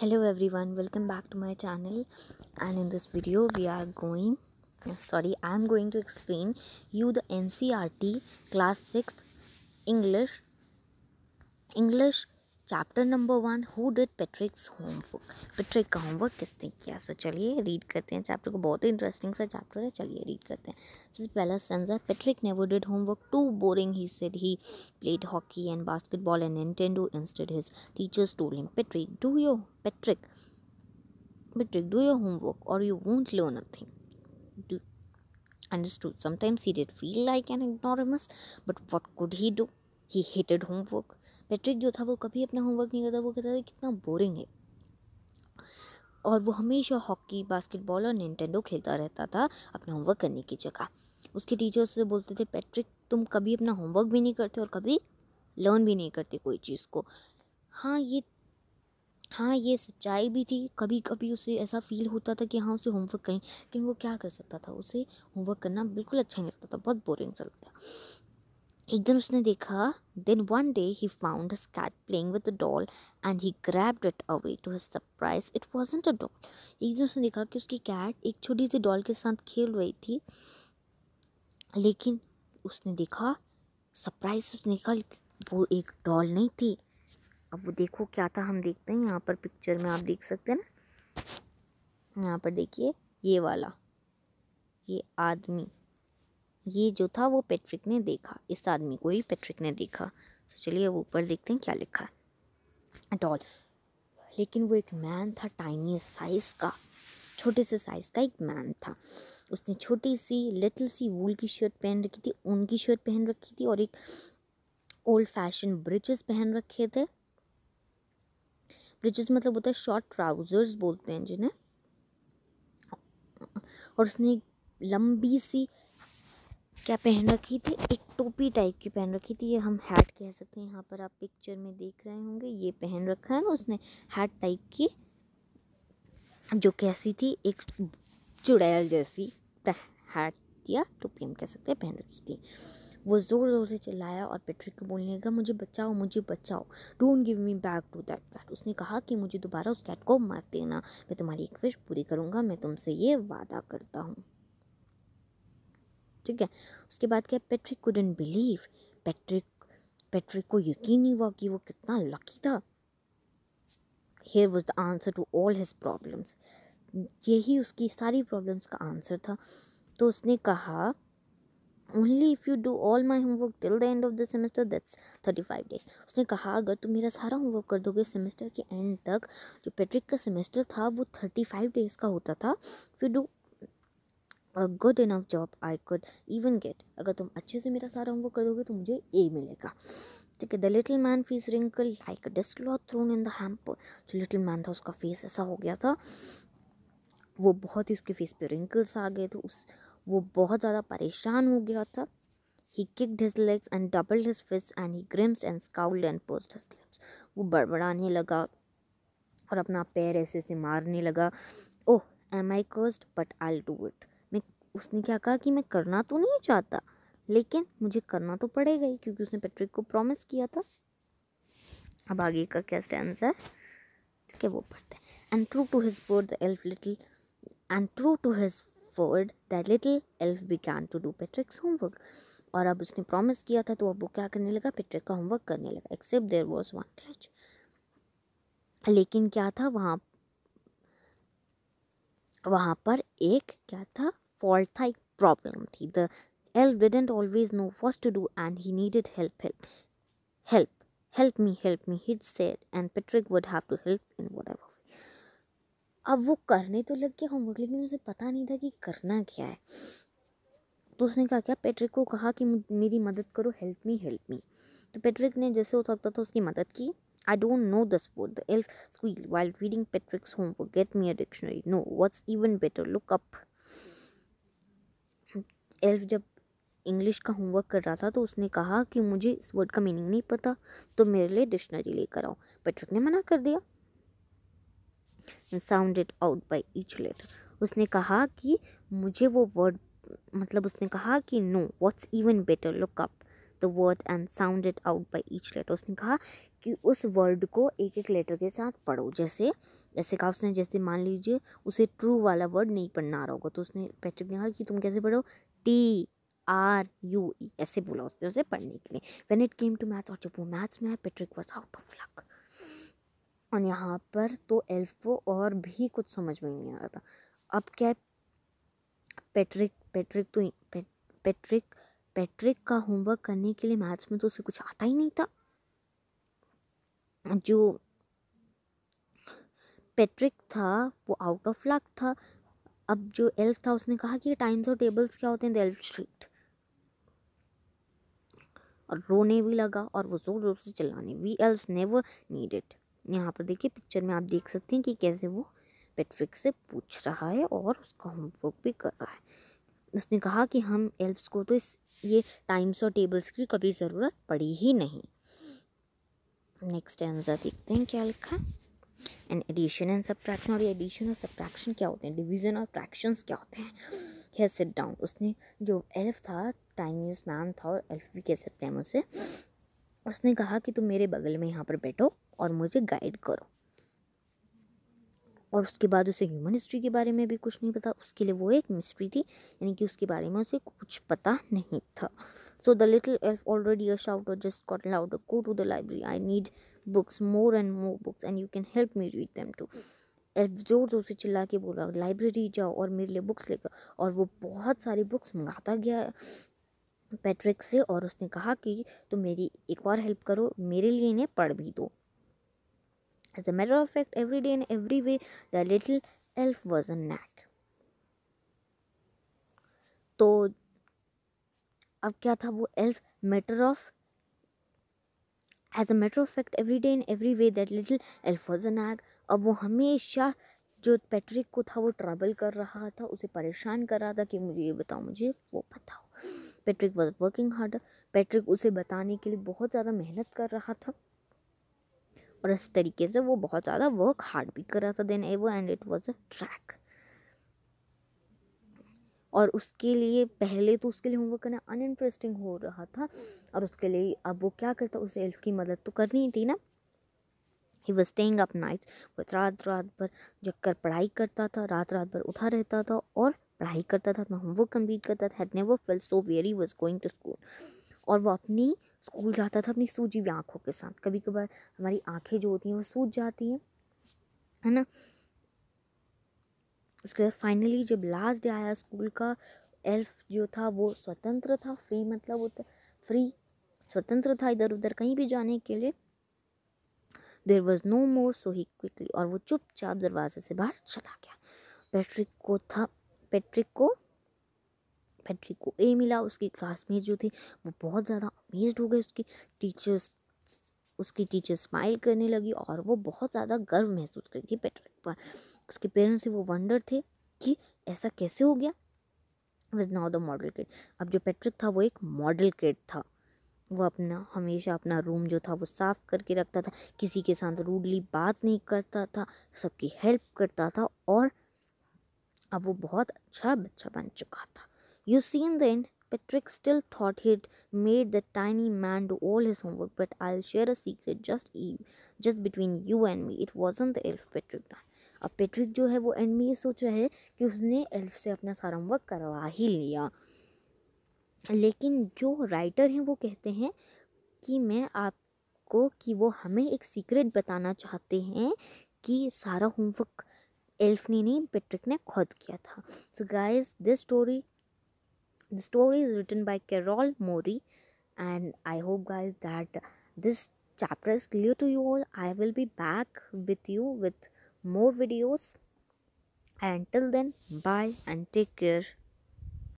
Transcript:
hello everyone welcome back to my channel and in this video we are going sorry i am going to explain you the ncrt class 6 english english chapter number one who did Patrick's homework Patrick का homework किसने किया सो चलिए read करते हैं chapter को बहुत ही interesting सा chapter है चलिए रीड करते हैं सबसे पहला स्टंजा पेट्रिक वो did homework too boring he said he played hockey and basketball and Nintendo instead his teachers told him Patrick do your Patrick Patrick do your homework or you won't learn nothing do understood sometimes he did feel like an ignoramus but what could he do he hated homework Patrick जो था वो कभी अपना homework नहीं करता वो कहता था कितना बोरिंग है और वो हमेशा हॉकी बास्केटबॉल और निंटेंडो खेलता रहता था अपना होमवर्क करने की जगह उसके टीचर्स से बोलते थे पैट्रिक तुम कभी अपना होमवर्क भी नहीं करते और कभी लर्न भी नहीं करते कोई चीज़ को हाँ ये हाँ ये सच्चाई भी थी कभी कभी उसे ऐसा फील होता था कि हाँ उसे होमवर्क करें लेकिन वो क्या कर सकता था उसे होमवर्क करना बिल्कुल अच्छा नहीं लगता था बहुत बोरिंग सा लगता एक दिन उसने देखा then one day he found his cat playing with a doll and he grabbed it away to his surprise it wasn't a doll एक दिन उसने देखा कि उसकी कैट एक छोटी सी डॉल के साथ खेल रही थी लेकिन उसने देखा सरप्राइज उसने देखा वो एक डॉल नहीं थी अब वो देखो क्या था हम देखते हैं यहाँ पर पिक्चर में आप देख सकते हैं ना यहाँ पर देखिए ये वाला ये आदमी ये जो था वो पैट्रिक ने देखा इस आदमी को ही पैट्रिक ने देखा तो चलिए वो ऊपर देखते हैं क्या लिखा है एट ऑल लेकिन वो एक मैन था टाइनी साइज़ का छोटे से साइज़ का एक मैन था उसने छोटी सी लिटिल सी वूल की शर्ट पहन रखी थी ऊन की शर्ट पहन रखी थी और एक ओल्ड फैशन ब्रिजेस पहन रखे थे ब्रिजेस मतलब होता है शॉर्ट ट्राउज़र्स बोलते हैं जिन्हें और उसने एक लंबी सी क्या पहन रखी थी एक टोपी टाइप की पहन रखी थी ये हम हैट कह सकते हैं यहाँ पर आप पिक्चर में देख रहे होंगे ये पहन रखा है ना उसने हैट टाइप की जो कैसी थी एक चुड़ैल जैसी हैट या टोपी हम कह सकते हैं पहन रखी थी वो ज़ोर ज़ोर से चिल्लाया और पेट्रिक को बोलने लगा मुझे बचाओ मुझे बचाओ don't give me back to that cat उसने कहा कि मुझे दोबारा उस कैट को मत देना मैं तुम्हारी एक विश पूरी करूँगा मैं तुमसे ये वादा करता हूँ ठीक है उसके बाद क्या Patrick couldn't believe Patrick Patrick को यकीन नहीं हुआ कि वो कितना लकी था here was the answer to all his problems यही उसकी सारी प्रॉब्लम्स का आंसर था तो उसने कहा only if you do all my homework till the end of the semester that's thirty five days उसने कहा अगर तुम मेरा सारा होमवर्क कर दोगे सेमेस्टर के एंड तक जो पेट्रिक का सेमेस्टर था वो थर्टी फाइव डेज का होता था if you do a good enough job I could even get अगर तुम अच्छे से मेरा सारा होमवर्क कर दोगे तो मुझे ए मिलेगा ठीक है the little man face wrinkle like law thrown in the जो लिटिल मैन था उसका फेस ऐसा हो गया था वो बहुत ही उसके फेस पे रिंकल्स आ गए थे उस वो बहुत ज़्यादा परेशान हो गया था he kicked his legs and double his fist and he grimaced and scowled and pursed his lips वो बड़बड़ाने लगा और अपना पैर ऐसे ऐसे मारने लगा oh am I cursed but I do it उसने क्या कहा कि मैं करना तो नहीं चाहता लेकिन मुझे करना तो पड़ेगा ही क्योंकि उसने पैट्रिक को प्रॉमिस किया था अब आगे का क्या स्टैंड है ठीक है वो पढ़ते हैं and true to his word the elf little and true to his word the little elf can to do Patrick's homework और अब उसने प्रॉमिस किया था तो अब वो क्या करने लगा पेट्रिक का होमवर्क करने लगा except there was one clutch लेकिन क्या था वहाँ वहाँ पर एक क्या था फॉल्ट था एक प्रॉब्लम थी the elf didn't always know what to do and he needed help help help help me help me he'd said and Patrick would have to help अब वो करने तो लग गया होमवर्क लेकिन उसे पता नहीं था कि करना क्या है तो उसने कहा क्या पेट्रिक को कहा कि मेरी मदद करो हेल्प मी हेल्प मी तो पेट्रिक ने जैसे हो सकता था उसकी मदद की I don't know this word the elf squeal while reading Patrick's homework get me a dictionary no what's even better look up elf जब इंग्लिश का होमवर्क कर रहा था तो उसने कहा कि मुझे इस वर्ड का मीनिंग नहीं पता तो मेरे लिए डिक्शनरी लेकर आओ पेट्रिक ने मना कर दिया it out by each letter उसने कहा कि मुझे वो वर्ड मतलब उसने कहा कि no what's even better look up the word and sound it out by each letter उसने कहा कि उस वर्ड को एक एक लेटर के साथ पढ़ो जैसे जैसे कहा उसने जैसे मान लीजिए उसे ट्रू वाला वर्ड नहीं पढ़ना आ रहा होगा तो उसने पैट्रिक ने कहा कि तुम कैसे पढ़ो टी आर यू ई ऐसे बोला उसने उसे पढ़ने के लिए when it came to math और जब वो मैथ्स में है Patrick was out of luck और यहाँ पर तो एल्फ को और भी कुछ समझ में नहीं आ रहा था अब क्या पेट्रिक पेट्रिक तो पे, पेट्रिक पेट्रिक का होमवर्क करने के लिए मैथ्स में तो उसे कुछ आता ही नहीं था जो पेट्रिक था वो आउट ऑफ लक था अब जो एल्फ था उसने कहा कि टाइम्स और टेबल्स क्या होते हैं एल्फ स्ट्रीट और रोने भी लगा और वो ज़ोर ज़ोर से चलाने वी ने नेवर नीडेड यहाँ पर देखिए पिक्चर में आप देख सकते हैं कि कैसे वो पेट्रिक से पूछ रहा है और उसका होमवर्क भी कर रहा है उसने कहा कि हम एल्फ्स को तो इस ये टाइम्स और टेबल्स की कभी ज़रूरत पड़ी ही नहीं नेक्स्ट आंसर देखते हैं क्या लिखा है एंड एडिशन एंड सब्ट्रैक्शन और एडिशन और सब्ट्रैक्शन क्या होते हैं डिवीजन और फ्रैक्शन क्या होते हैं हेयर सेट डाउन उसने जो एल्फ था टाइनीज मैन था और एल्फ भी कह सकते हैं मुझसे उसने कहा कि तुम मेरे बगल में यहाँ पर बैठो और मुझे गाइड करो और उसके बाद उसे ह्यूमन हिस्ट्री के बारे में भी कुछ नहीं पता उसके लिए वो एक मिस्ट्री थी यानी कि उसके बारे में उसे कुछ पता नहीं था so the little elf already a shout और just got loud go to the library I need books more and more books and you can help me read them to elf जोर जोर से चिल्ला के बोला लाइब्रेरी जाओ और मेरे लिए बुक्स लेकर और वो बहुत सारी बुक्स मंगाता गया पैट्रिक से और उसने कहा कि तुम मेरी एक और हेल्प करो मेरे लिए इन्हें पढ़ भी दो As a matter of fact, every day and every way, the little elf was a knack. तो अब क्या था वो elf matter of as a matter of fact every day in every way that little elf was a nag अब वो हमेशा जो Patrick को था वो ट्रैवल कर रहा था उसे परेशान कर रहा था कि मुझे ये बताओ मुझे वो बताओ Patrick was working hard Patrick उसे बताने के लिए बहुत ज़्यादा मेहनत कर रहा था और इस तरीके से वो बहुत ज़्यादा वर्क हार्ड भी कर रहा था then ever and it was a track और उसके लिए पहले तो उसके लिए होमवर्क करना अनइंटरेस्टिंग हो रहा था और उसके लिए अब वो क्या करता उसे एल्फ की मदद तो करनी ही थी ना he was staying up nights वो रात रात भर जग कर पढ़ाई करता था रात रात भर उठा रहता था और पढ़ाई करता था अपना होमवर्क कम्प्लीट करता था had never fell so where he was going to school और वो अपनी स्कूल जाता था अपनी सूजी हुई आँखों के साथ कभी कभार हमारी आँखें जो होती हैं वो सूज जाती हैं है ना उसके बाद फाइनली जब लास्ट डे आया स्कूल का एल्फ जो था वो स्वतंत्र था फ्री मतलब वो फ्री स्वतंत्र था इधर उधर कहीं भी जाने के लिए there was no more so he quickly और वो चुपचाप दरवाजे से बाहर चला गया पैट्रिक को था पैट्रिक को पेट्रिक को ए मिला उसकी क्लासमेट जो थे वो बहुत ज़्यादा अमेज्ड हो गए उसकी टीचर्स उसकी टीचर स्माइल करने लगी और वो बहुत ज़्यादा गर्व महसूस करी थी पेट्रिक पर उसके पेरेंट्स से वो वंडर थे कि ऐसा कैसे हो गया was now the model kid अब जो पेट्रिक था वो एक मॉडल किड था वो अपना हमेशा अपना रूम जो था वो साफ़ करके रखता था किसी के साथ रूडली बात नहीं करता था सबकी हेल्प करता था और अब वो बहुत अच्छा बच्चा बन चुका था You see in the end, Patrick still thought he'd made the tiny man do all his homework, but I'll share a secret just you, just between you and me. It wasn't the elf Patrick done. अब Patrick जो है वो and में ये सोच रहा है कि उसने एल्फ से अपना सारा होमवर्क करवा ही लिया लेकिन जो राइटर हैं वो कहते हैं कि मैं आपको कि वो हमें एक सीक्रेट बताना चाहते हैं कि सारा होमवर्क एल्फ ने नहीं पेट्रिक ने खुद किया था so guys this story The story is written by Carol Mori, and I hope, guys, that this chapter is clear to you all. I will be back with you with more videos. And till then, bye and take care.